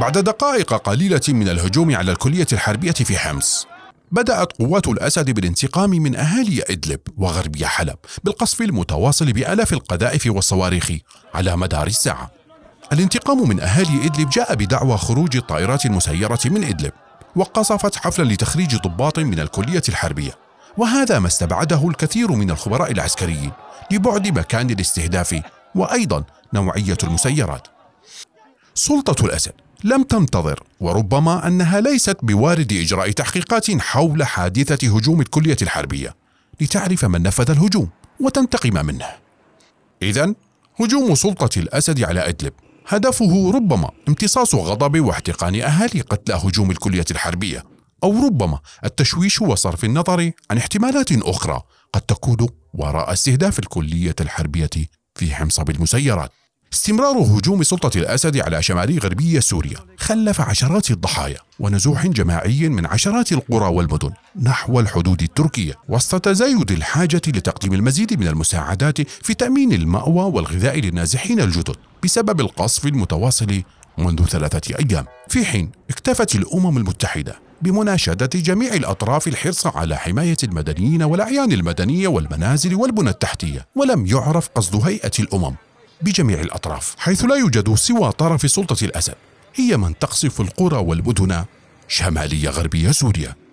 بعد دقائق قليلة من الهجوم على الكلية الحربية في حمص بدأت قوات الأسد بالانتقام من أهالي إدلب وغربي حلب بالقصف المتواصل بآلاف القذائف والصواريخ على مدار الساعة الانتقام من أهالي إدلب جاء بدعوى خروج الطائرات المسيرة من إدلب وقصفت حفلا لتخريج ضباط من الكلية الحربية وهذا ما استبعده الكثير من الخبراء العسكريين لبعد مكان الاستهداف وأيضا نوعية المسيرات سلطة الأسد لم تنتظر وربما أنها ليست بوارد إجراء تحقيقات حول حادثة هجوم الكلية الحربية لتعرف من نفذ الهجوم وتنتقم منه إذا هجوم سلطة الأسد على إدلب هدفه ربما امتصاص غضب واحتقان أهالي قتلى هجوم الكلية الحربية أو ربما التشويش وصرف النظر عن احتمالات أخرى قد تكون وراء استهداف الكلية الحربية في حمص بالمسيرات استمرار هجوم سلطة الأسد على شمال غربي سوريا خلف عشرات الضحايا ونزوح جماعي من عشرات القرى والمدن نحو الحدود التركية وسط تزايد الحاجة لتقديم المزيد من المساعدات في تأمين المأوى والغذاء للنازحين الجدد بسبب القصف المتواصل منذ ثلاثة أيام في حين اكتفت الأمم المتحدة بمناشدة جميع الأطراف الحرص على حماية المدنيين والأعيان المدنية والمنازل والبنى التحتية ولم يعرف قصد هيئة الأمم بجميع الأطراف حيث لا يوجد سوى طرف سلطة الأسد هي من تقصف القرى والمدن شمالية غربية سوريا